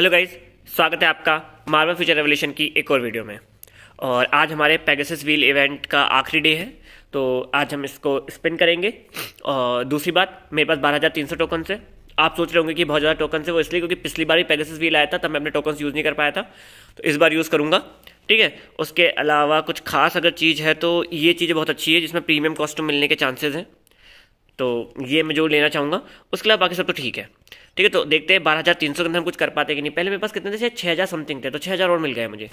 Hello guys स्वागत है आपका मार्बल फ्यूचर रेवोल्यूशन की एक और वीडियो में और आज हमारे पेगासस व्हील इवेंट का आखिरी डे है तो आज हम इसको स्पिन करेंगे और दूसरी बात मेरे पास बारह हज़ार तीन सौ टोकन से आप सोच रहे होंगे कि बहुत ज़्यादा टोकन से वो इसलिए क्योंकि पिछली बार ही पेगासस व्हील आया था तब मैं अपने टोकन यूज़ नहीं कर पाया था तो इस बार यूज़ करूँगा ठीक है उसके अलावा कुछ खास अगर चीज़ है तो ये चीज़ें बहुत अच्छी है जिसमें प्रीमियम कॉस्ट मिलने के चांसेज़ हैं तो ये मैं जो लेना चाहूँगा उसके अलावा बाकी सब तो ठीक है ठीक है तो देखते हैं बारह हज़ार तीन सौ के अंदर हम कुछ कर पाते कि नहीं पहले मेरे पास कितने थे छः हज़ार समथिंग थे तो छः हज़ार और मिल गए मुझे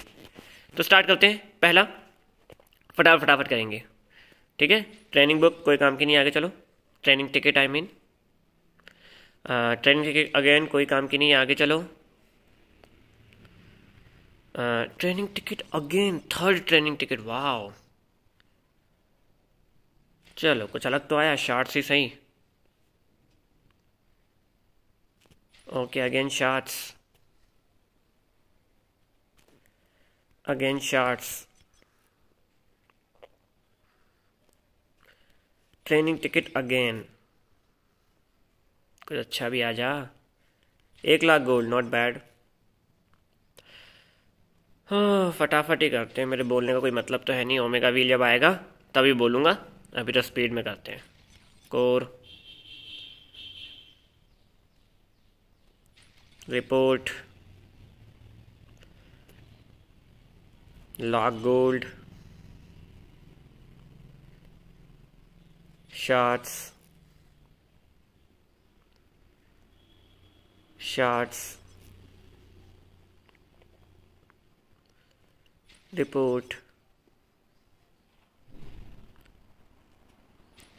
तो स्टार्ट करते हैं पहला फटाफट फटाफट करेंगे ठीक है ट्रेनिंग बुक कोई काम की नहीं आगे चलो training ticket I mean training ticket again कोई काम की नहीं आगे चलो training ticket again third training ticket वाह चलो कुछ अलग तो आया शार्ट्स ही सही okay again shards again shards training ticket again कुछ अच्छा भी आ जा एक लाख गोल्ड नॉट बैड हाँ फटाफट ही करते हैं मेरे बोलने का कोई मतलब तो है नहीं ओमेगा व्हील जब आएगा तभी बोलूँगा अभी तो स्पीड में करते हैं core report lock gold shards shards report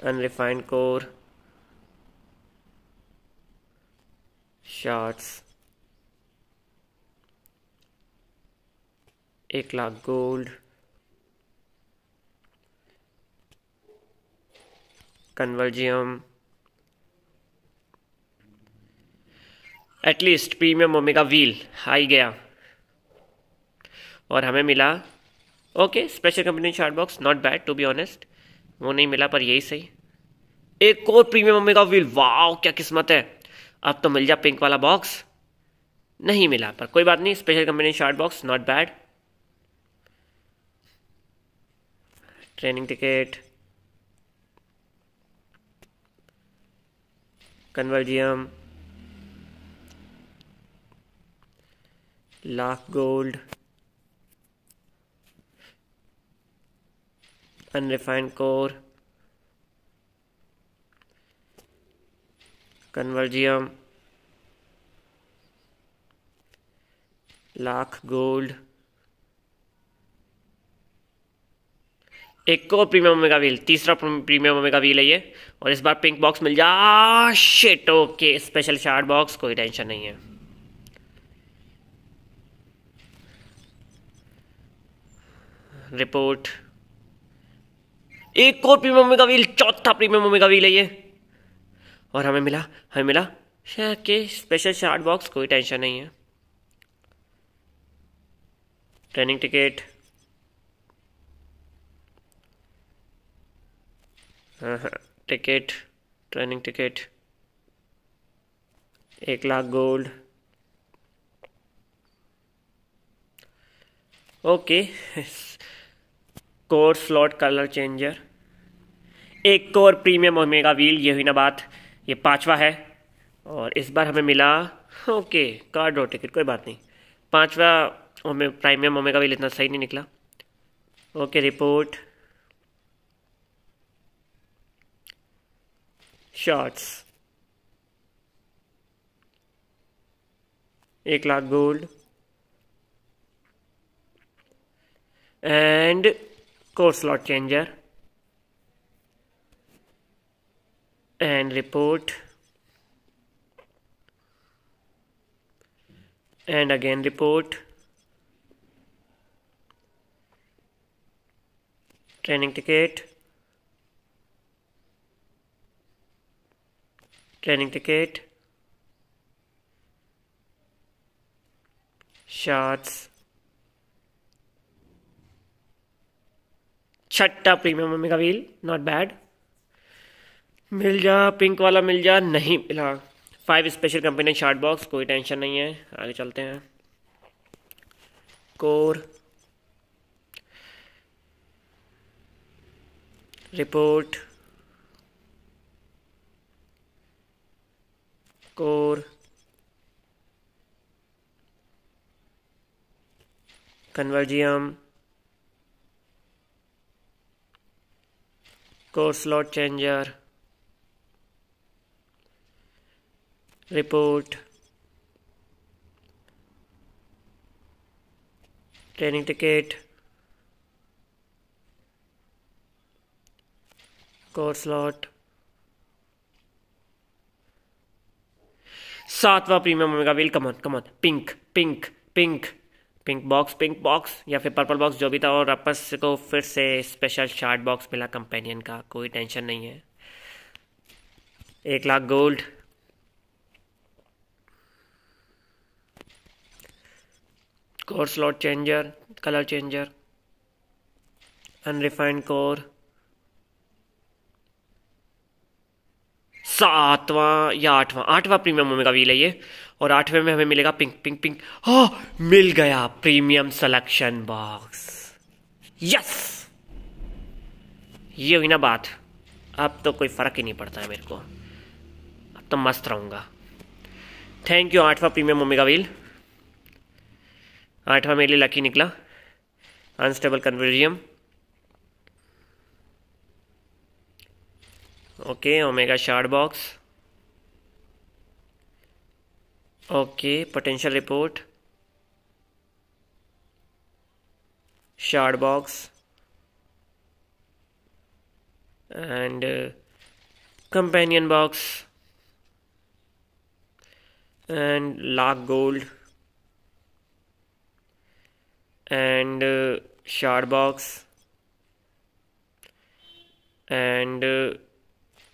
unrefined core shards एक lakh gold converium at least premium omega wheel हाई गया और हमें मिला okay special company shard box not bad to be honest वो नहीं मिला पर यही सही एक और प्रीमियम ओमेगा व्हील वाह क्या किस्मत है अब तो मिल जा पिंक वाला बॉक्स नहीं मिला पर कोई बात नहीं special company shard box not bad training ticket converium lakh gold unrefined core converium lakh gold एक और प्रीमियम ओमेगा व्हील तीसरा प्रीमियम ओमेगा व्हील है ये और इस बार पिंक बॉक्स मिल जा shit okay special shard box कोई टेंशन नहीं है रिपोर्ट एक और प्रीमियम ओमेगा व्हील चौथा प्रीमियम ओमेगा व्हील है ये और हमें मिला हमें मिला शहर के स्पेशल शार्ट बॉक्स कोई टेंशन नहीं है training ticket ticket training ticket एक lakh gold okay core slot colour changer एक कोर प्रीमियम ओमेगा व्हील ये हुई ना बात ये पांचवा है और इस बार हमें मिला ओके कार्ड और टिकट कोई बात नहीं पांचवा ओमे प्राइमियम ओमेगा व्हील इतना सही नहीं निकला ओके रिपोर्ट शॉर्ट्स एक lakh gold and code slot changer and report and again report training ticket training ticket shots छठा premium omega wheel not bad मिल जा पिंक वाला मिल जा नहीं मिला five special company shard box कोई टेंशन नहीं है आगे चलते हैं core report core converium score slot changer report training ticket course slot सातवां premium omega wheel come on come on pink pink pink pink box pink box या फिर पर्पल बॉक्स जो भी था और अपस को फिर से स्पेशल शार्ट बॉक्स मिला कंपेनियन का कोई टेंशन नहीं है एक lakh gold core slot changer colour changer unrefined core सातवां या आठवां आठवां प्रीमियम ओमेगा व्हील है ये और आठवें में हमें मिलेगा पिंक पिंक पिंक हा मिल गया प्रीमियम सिलेक्शन बॉक्स यस ये हुई ना बात अब तो कोई फ़र्क ही नहीं पड़ता है मेरे को अब तो मस्त रहूंगा थैंक यू आठवां प्रीमियम ओमेगा व्हील आठवां मेरे लिए लकी निकला unstable convergium okay omega shard box okay potential report shard box and uh, companion box and lock gold and uh, shard box and uh,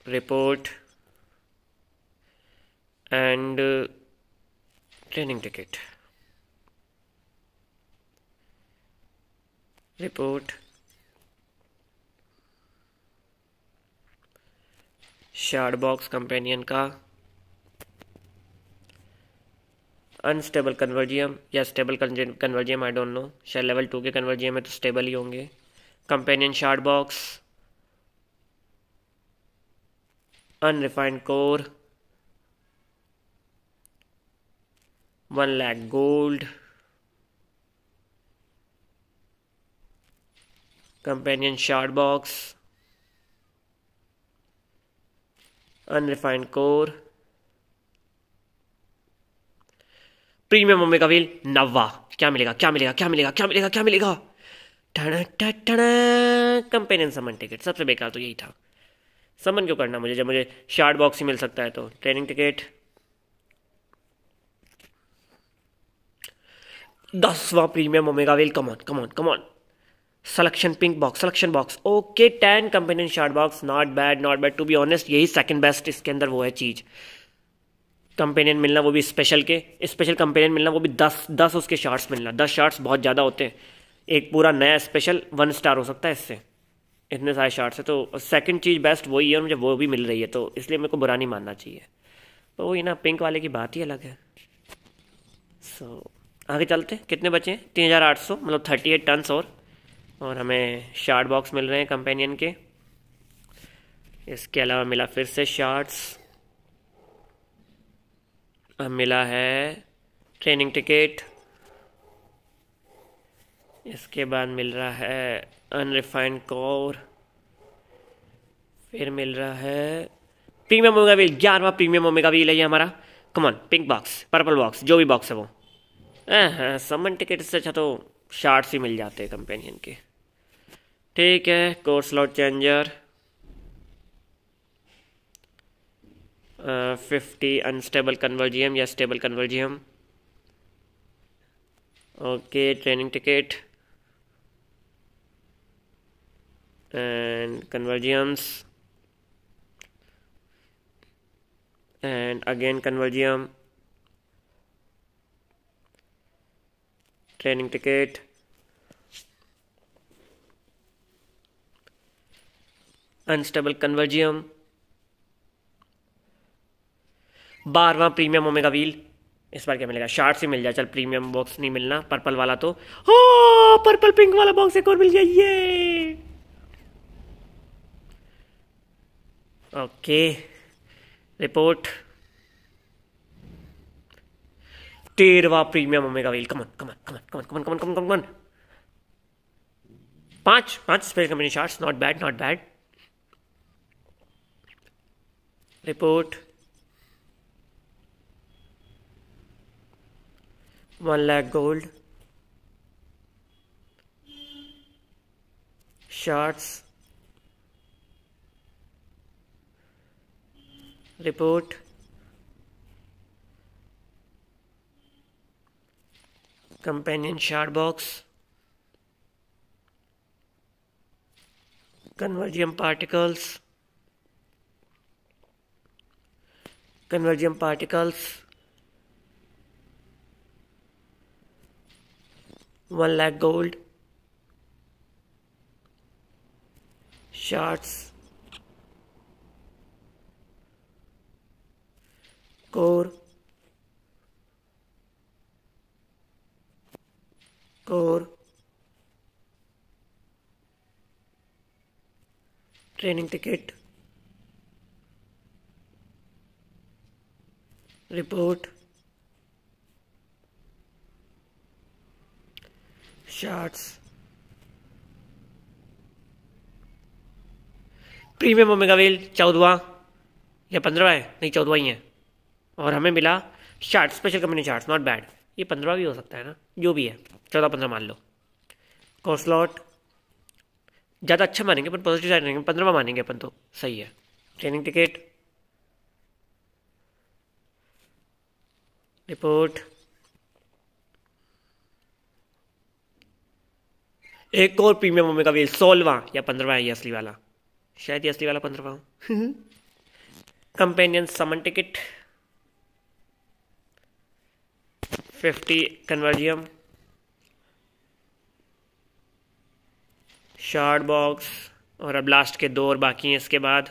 report and uh, training ticket report shard box companion का unstable convergium या stable convergium I don't know शायद level two के convergium है तो stable ही होंगे companion shard box unrefined core one lakh gold companion shard box unrefined core premium मम्मी का व्हील नवा क्या मिलेगा क्या मिलेगा क्या मिलेगा क्या मिलेगा क्या मिलेगा टन टन कंपेनियन समन टिकट सबसे बेकार तो यही था समन क्यों करना मुझे जब मुझे शार्ट बॉक्स ही मिल सकता है तो ट्रेनिंग टिकट दसवां premium omega wheel come on come on come on selection pink box selection box okay ten companion shard box not bad not bad to be honest यही सेकंड बेस्ट इसके अंदर वो है चीज़ कंपेनियन मिलना वो भी स्पेशल के स्पेशल कंपेनियन मिलना वो भी दस दस उसके शार्ट्स मिलना दस शार्ट्स बहुत ज़्यादा होते हैं एक पूरा नया स्पेशल वन स्टार हो सकता है इससे इतने सारे शार्ट्स हैं तो सेकंड चीज़ बेस्ट वही है और मुझे वो भी मिल रही है तो इसलिए मेरे को बुरा नहीं मानना चाहिए पर वही ना पिंक वाले की बात ही अलग है सो so, आगे चलते कितने बचे हैं तीन हज़ार आठ सौ मतलब थर्टी एट टनस और और हमें शार्ट बॉक्स मिल रहे हैं कंपेनियन के इसके अलावा मिला फिर से शार्ट्स मिला है ट्रेनिंग टिकट इसके बाद मिल रहा है अनरिफाइंड कोर फिर मिल रहा है प्रीमियम ओमेगा व्हील ग्यारहवा प्रीमियम ओमेगा व्हील है ये हमारा come on pink box purple box जो भी बॉक्स है वो हाँ समन हाँ, टिकट से अच्छा तो शार्ट्स ही मिल जाते हैं कंपेनियन के ठीक है core slot changer fifty unstable convergium या stable convergium okay training ticket and convergence and again convergium training ticket unstable convergium बारवा प्रीमियम ओमेगा व्हील इस बार क्या मिलेगा शार्ट से मिल जाए चल प्रीमियम बॉक्स नहीं मिलना पर्पल वाला तो हो पर्पल पिंक वाला बॉक्स एक और मिल गया ये Okay. Report. Terva Premium Omega wheel. Come on, come on, come on, come on, come on, come on, come on, come on. Punch, punch, spell company shots. Not bad, not bad. Report. One lakh gold. Shots. report companion shard box convergent particles convergent particles one lakh gold shards कौर कौर training ticket report shards premium omega wheel चौदवा या पंद्रह है नहीं चौदवा ही है और हमें मिला shard special company shard not bad ये पंद्रह भी हो सकता है ना जो भी है चौदह पंद्रह मान लो कॉस्लॉट ज़्यादा अच्छा मानेंगे अपन पॉजिटिव साइड रहेंगे पंद्रहवा मानेंगे अपन तो सही है ट्रेनिंग टिकट रिपोर्ट एक और प्रीमियम का व्हील सोलवा या पंद्रवा है ये असली वाला शायद ये असली वाला पंद्रवा companion summon ticket fifty convergium shard box और अब लास्ट के दो और बाकी हैं इसके बाद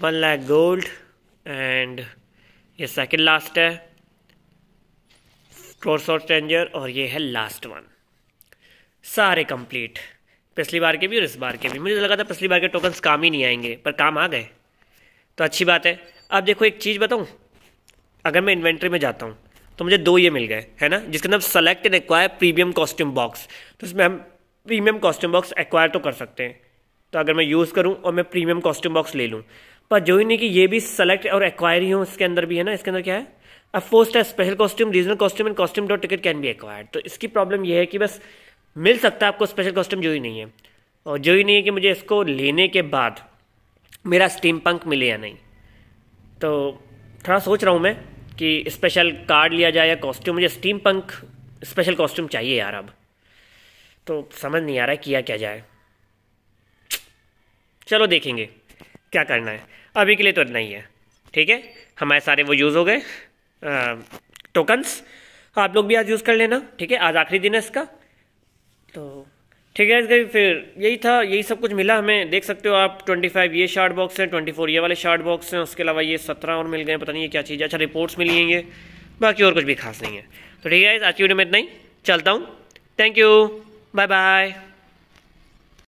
वन लैक गोल्ड एंड ये सेकंड लास्ट है ट्रोसो टेंजर और ये है लास्ट वन सारे कंप्लीट पिछली बार के भी और इस बार के भी मुझे लगा था पिछली बार के टोकन्स काम ही नहीं आएंगे पर काम आ गए तो अच्छी बात है अब देखो एक चीज़ बताऊँ अगर मैं इन्वेंट्री में जाता हूँ तो मुझे दो ये मिल गए है ना जिसका नाम select and acquire premium costume box तो इसमें हम प्रीमियम कॉस्ट्यूम बॉक्स एक्वायर तो कर सकते हैं तो अगर मैं यूज़ करूँ और मैं प्रीमियम कॉस्ट्यूम बॉक्स ले लूँ पर जो ही नहीं कि ये भी सेलेक्ट और एक्वायर ही हूँ इसके अंदर भी है ना इसके अंदर क्या है अब फोस्ट है special costume regional costume and costume dot ticket can be acquired तो इसकी प्रॉब्लम ये है कि बस मिल सकता है आपको स्पेशल कॉस्ट्यूम जो ही नहीं है और जो ही नहीं है कि मुझे इसको लेने के बाद मेरा स्टीम पंक मिले या नहीं तो थोड़ा सोच रहा हूँ मैं कि स्पेशल कार्ड लिया जाए या कॉस्ट्यूम मुझे स्टीम पंक स्पेशल कॉस्ट्यूम चाहिए यार अब तो समझ नहीं आ रहा है किया क्या जाए चलो देखेंगे क्या करना है अभी के लिए तो इतना ही है ठीक है हमारे सारे वो यूज़ हो गए टोकन्स आप लोग भी आज यूज़ कर लेना ठीक है आज आखिरी दिन है इसका तो ठीक है गई फिर यही था यही सब कुछ मिला हमें देख सकते हो आप 25 ये शार्ट बॉक्स हैं 24 ये वाले शार्ट बॉक्स हैं उसके अलावा ये 17 और मिल गए पता नहीं ये क्या चीज़ है अच्छा रिपोर्ट्स मिली हैं ये बाकी और कुछ भी खास नहीं है तो ठीक है आज की वीडियो में इतना ही चलता हूँ थैंक यू बाय बाय